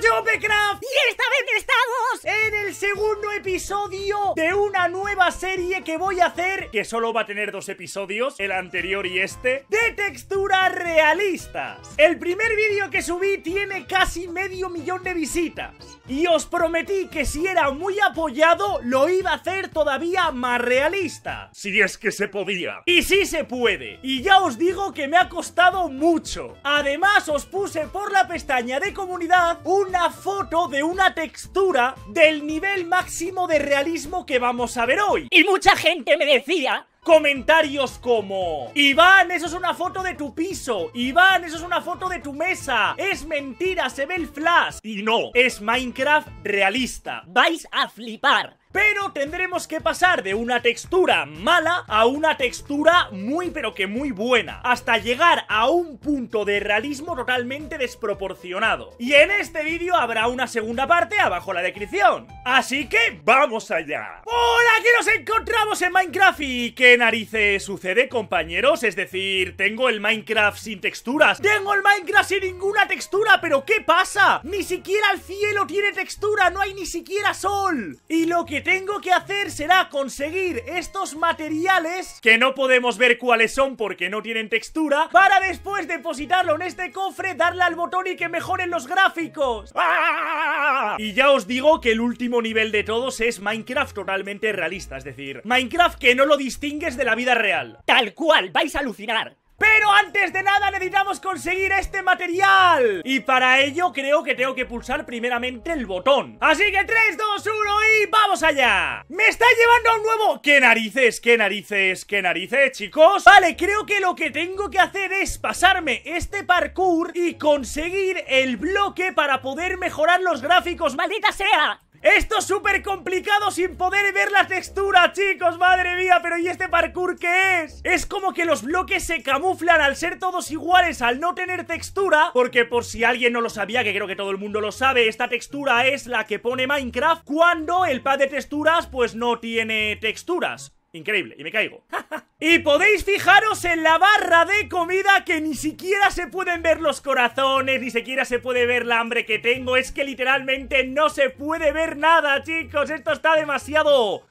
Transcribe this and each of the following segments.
yo, Becraft! ¡Y esta vez estamos! En el segundo episodio de una nueva serie que voy a hacer, que solo va a tener dos episodios, el anterior y este, de texturas realistas. El primer vídeo que subí tiene casi medio millón de visitas. Y os prometí que si era muy apoyado, lo iba a hacer todavía más realista. Si es que se podía. Y si se puede. Y ya os digo que me ha costado mucho. Además, os puse por la pestaña de comunidad un una foto de una textura del nivel máximo de realismo que vamos a ver hoy. Y mucha gente me decía comentarios como Iván, eso es una foto de tu piso Iván, eso es una foto de tu mesa Es mentira, se ve el flash Y no, es Minecraft realista Vais a flipar pero tendremos que pasar de una textura mala a una textura muy pero que muy buena, hasta llegar a un punto de realismo totalmente desproporcionado. Y en este vídeo habrá una segunda parte abajo la descripción. Así que vamos allá. ¡Hola! Aquí nos encontramos en Minecraft y qué narices sucede compañeros, es decir, tengo el Minecraft sin texturas, tengo el Minecraft sin ninguna textura, pero ¿qué pasa? Ni siquiera el cielo tiene textura, no hay ni siquiera sol. Y lo que tengo que hacer será conseguir estos materiales, que no podemos ver cuáles son porque no tienen textura, para después depositarlo en este cofre, darle al botón y que mejoren los gráficos. ¡Ah! Y ya os digo que el último nivel de todos es Minecraft totalmente realista, es decir, Minecraft que no lo distingues de la vida real. Tal cual, vais a alucinar. Pero antes de nada necesitamos conseguir este material Y para ello creo que tengo que pulsar primeramente el botón Así que 3, 2, 1 y vamos allá Me está llevando a un nuevo... ¡Qué narices, qué narices, qué narices, chicos! Vale, creo que lo que tengo que hacer es pasarme este parkour Y conseguir el bloque para poder mejorar los gráficos ¡Maldita sea! Esto es súper complicado sin poder ver la textura, chicos, madre mía, pero ¿y este parkour qué es? Es como que los bloques se camuflan al ser todos iguales, al no tener textura, porque por si alguien no lo sabía, que creo que todo el mundo lo sabe, esta textura es la que pone Minecraft cuando el pad de texturas pues no tiene texturas. Increíble, y me caigo. y podéis fijaros en la barra de comida que ni siquiera se pueden ver los corazones, ni siquiera se puede ver la hambre que tengo. Es que literalmente no se puede ver nada, chicos. Esto está demasiado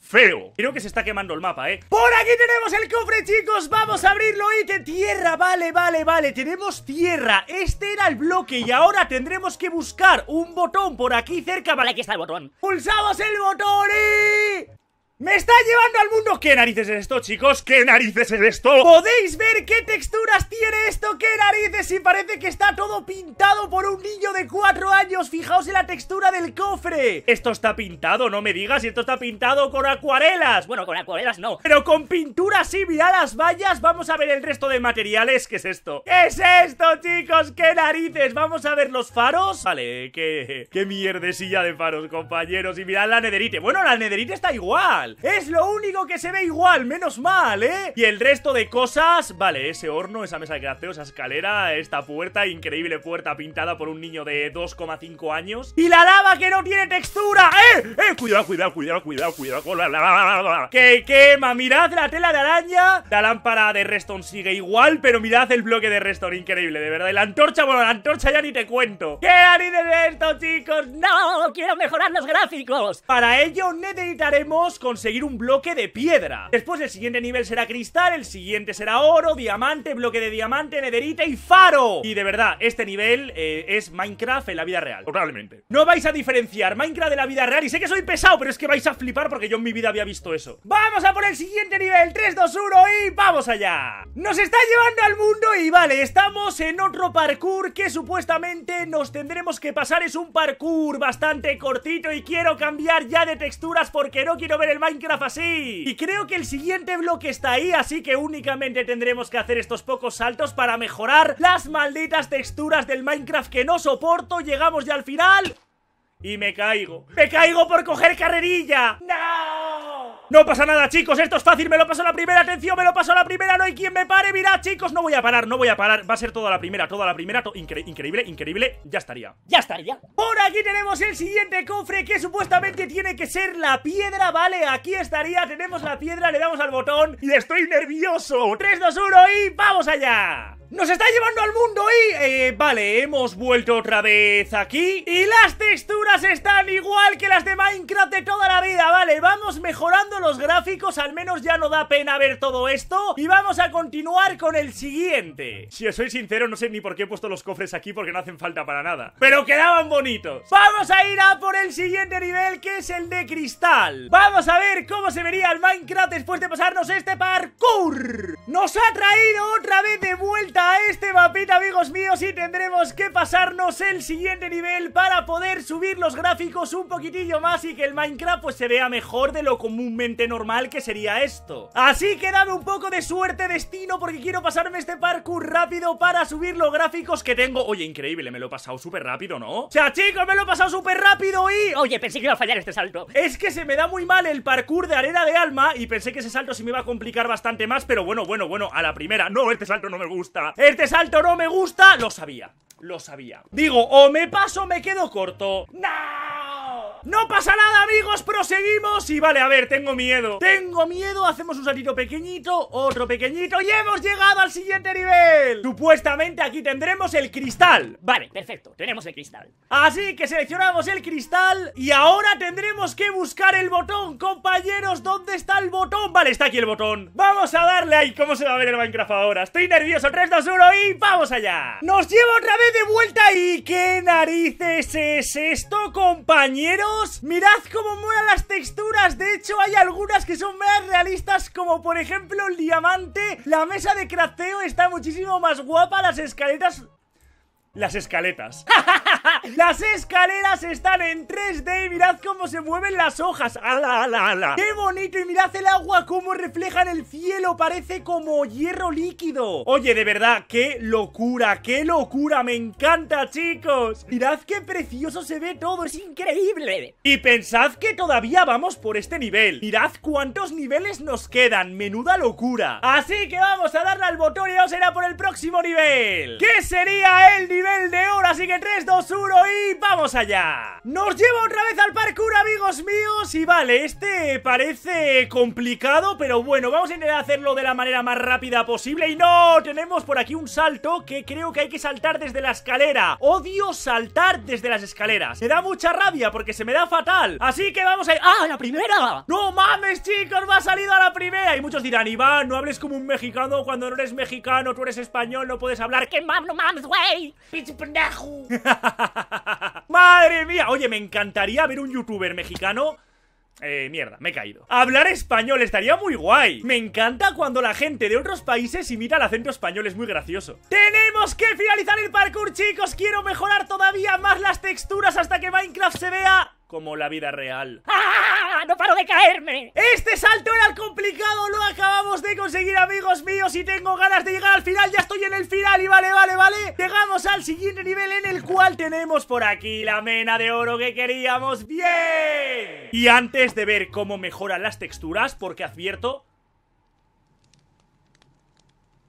feo. Creo que se está quemando el mapa, ¿eh? ¡Por aquí tenemos el cofre, chicos! ¡Vamos a abrirlo! ¡Y de tierra! Vale, vale, vale. Tenemos tierra. Este era el bloque y ahora tendremos que buscar un botón por aquí cerca. Vale, aquí está el botón. Pulsamos el botón y... ¡Me está llevando al mundo! ¿Qué narices es esto, chicos? ¿Qué narices es esto? ¿Podéis ver qué texturas tiene esto? ¿Qué narices? Y parece que está todo pintado por un niño de cuatro años Fijaos en la textura del cofre Esto está pintado, no me digas Y Esto está pintado con acuarelas Bueno, con acuarelas no Pero con pintura sí, mirad las vallas Vamos a ver el resto de materiales ¿Qué es esto? ¿Qué es esto, chicos? ¿Qué narices? Vamos a ver los faros Vale, qué, qué mierdecilla de faros, compañeros Y mirad la nederite Bueno, la nederite está igual es lo único que se ve igual, menos mal, ¿eh? Y el resto de cosas... Vale, ese horno, esa mesa de crafteo, esa escalera, esta puerta, increíble puerta pintada por un niño de 2,5 años. ¡Y la lava que no tiene textura! ¡Eh! ¡Eh! Cuidado, cuidado, cuidado, cuidado, cuidado. ¡Que quema! Mirad la tela de araña. La lámpara de Reston sigue igual, pero mirad el bloque de Reston, increíble, de verdad. Y la antorcha, bueno, la antorcha ya ni te cuento. ¿Qué haré de esto, chicos? ¡No! ¡Quiero mejorar los gráficos! Para ello necesitaremos... Con conseguir un bloque de piedra. Después el siguiente nivel será cristal, el siguiente será oro, diamante, bloque de diamante, nederita y faro. Y de verdad, este nivel eh, es Minecraft en la vida real, probablemente. No vais a diferenciar Minecraft de la vida real y sé que soy pesado, pero es que vais a flipar porque yo en mi vida había visto eso. ¡Vamos a por el siguiente nivel! 3, 2, 1 y vamos allá. Nos está llevando al mundo y vale, estamos en otro parkour que supuestamente nos tendremos que pasar. Es un parkour bastante cortito y quiero cambiar ya de texturas porque no quiero ver el Minecraft así. Y creo que el siguiente bloque está ahí, así que únicamente tendremos que hacer estos pocos saltos para mejorar las malditas texturas del Minecraft que no soporto. Llegamos ya al final y me caigo. ¡Me caigo por coger carrerilla! ¡No! No pasa nada, chicos, esto es fácil Me lo paso la primera, atención, me lo paso a la primera No hay quien me pare, mirad, chicos, no voy a parar No voy a parar, va a ser toda la primera, toda la primera Increíble, increíble, ya estaría Ya estaría Por aquí tenemos el siguiente cofre Que supuestamente tiene que ser la piedra Vale, aquí estaría, tenemos la piedra Le damos al botón y estoy nervioso 3, 2, 1 y ¡vamos allá! ¡Nos está llevando al mundo y... Eh, vale, hemos vuelto otra vez aquí Y las texturas están igual que las de Minecraft de toda la vida Vale, vamos mejorando los gráficos Al menos ya no da pena ver todo esto Y vamos a continuar con el siguiente Si os soy sincero, no sé ni por qué he puesto los cofres aquí Porque no hacen falta para nada Pero quedaban bonitos Vamos a ir a por el siguiente nivel Que es el de cristal Vamos a ver cómo se vería el Minecraft Después de pasarnos este parkour Nos ha traído otra vez de vuelta a este mapita, amigos míos, y tendremos que pasarnos el siguiente nivel para poder subir los gráficos un poquitillo más y que el Minecraft pues se vea mejor de lo comúnmente normal que sería esto. Así que dame un poco de suerte, destino, porque quiero pasarme este parkour rápido para subir los gráficos que tengo. Oye, increíble, me lo he pasado súper rápido, ¿no? O sea, chicos, me lo he pasado súper rápido y... Oye, pensé que iba a fallar este salto. Es que se me da muy mal el parkour de arena de alma y pensé que ese salto se me iba a complicar bastante más, pero bueno, bueno, bueno, a la primera. No, este salto no me gusta. Este salto no me gusta, lo sabía Lo sabía Digo, o me paso o me quedo corto ¡Nah! No pasa nada, amigos, proseguimos Y vale, a ver, tengo miedo Tengo miedo, hacemos un saltito pequeñito Otro pequeñito y hemos llegado al siguiente nivel Supuestamente aquí tendremos el cristal Vale, perfecto, tenemos el cristal Así que seleccionamos el cristal Y ahora tendremos que buscar el botón Compañeros, ¿dónde está el botón? Vale, está aquí el botón Vamos a darle ahí, ¿cómo se va a ver el Minecraft ahora? Estoy nervioso, 3, 2, 1 y vamos allá Nos lleva otra vez de vuelta ¡Ay, qué narices es esto, compañeros! Mirad cómo mueran las texturas, de hecho hay algunas que son más realistas como por ejemplo el diamante, la mesa de crafteo está muchísimo más guapa, las escaleras las escaletas. las escaleras están en 3D mirad cómo se mueven las hojas. ¡Ala, ala, ala! ¡Qué bonito! Y mirad el agua cómo refleja en el cielo. Parece como hierro líquido. Oye, de verdad, qué locura, qué locura. Me encanta, chicos. Mirad qué precioso se ve todo. Es increíble. Y pensad que todavía vamos por este nivel. Mirad cuántos niveles nos quedan. Menuda locura. Así que vamos a darle al botón y ahora será por el próximo nivel. ¿Qué sería el nivel? nivel de oro, así que 3, 2, 1 y vamos allá. Nos lleva otra vez al parkour, amigos míos, y vale, este parece complicado, pero bueno, vamos a intentar hacerlo de la manera más rápida posible. Y no, tenemos por aquí un salto que creo que hay que saltar desde la escalera. Odio saltar desde las escaleras. Me da mucha rabia porque se me da fatal. Así que vamos a ir... ¡Ah, la primera! ¡No mames, chicos! ¡Me ha salido a la primera! Y muchos dirán, Iván, no hables como un mexicano cuando no eres mexicano, tú eres español, no puedes hablar. ¡Qué no mames, güey! ¡Madre mía! Oye, me encantaría ver un youtuber mexicano eh, mierda, me he caído. Hablar español estaría muy guay. Me encanta cuando la gente de otros países imita el acento español, es muy gracioso. ¡Tenemos que finalizar el parkour, chicos! Quiero mejorar todavía más las texturas hasta que Minecraft se vea como la vida real. Ah, Ah, ¡No paro de caerme! Este salto era el complicado, lo acabamos de conseguir, amigos míos, y tengo ganas de llegar al final, ya estoy en el final, y vale, vale, vale. Llegamos al siguiente nivel en el cual tenemos por aquí la mena de oro que queríamos. ¡Bien! Y antes de ver cómo mejoran las texturas, porque advierto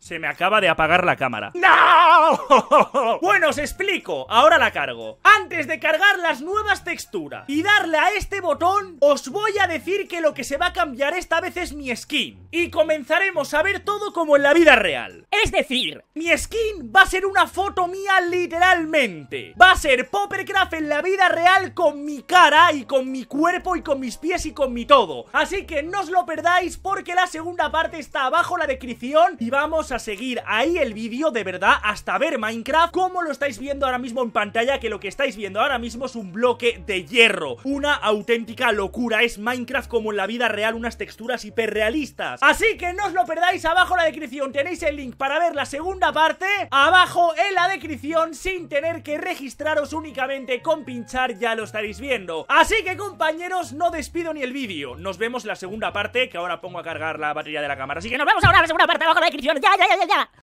se me acaba de apagar la cámara. ¡No! Bueno, os explico. Ahora la cargo. Antes de cargar las nuevas texturas y darle a este botón, os voy a decir que lo que se va a cambiar esta vez es mi skin. Y comenzaremos a ver todo como en la vida real. Es decir, mi skin va a ser una foto mía literalmente. Va a ser Poppercraft en la vida real con mi cara y con mi cuerpo y con mis pies y con mi todo. Así que no os lo perdáis porque la segunda parte está abajo la descripción y vamos a seguir. Ahí el vídeo, de verdad, hasta ver Minecraft, como lo estáis viendo ahora mismo en pantalla, que lo que estáis viendo ahora mismo es un bloque de hierro. Una auténtica locura. Es Minecraft como en la vida real, unas texturas hiperrealistas. Así que no os lo perdáis, abajo en la descripción tenéis el link para ver la segunda parte, abajo en la descripción, sin tener que registraros únicamente con pinchar, ya lo estaréis viendo. Así que compañeros, no despido ni el vídeo. Nos vemos la segunda parte, que ahora pongo a cargar la batería de la cámara. Así que nos vemos ahora en la segunda parte, abajo en la descripción. Ya, ya, 哎，太漂亮。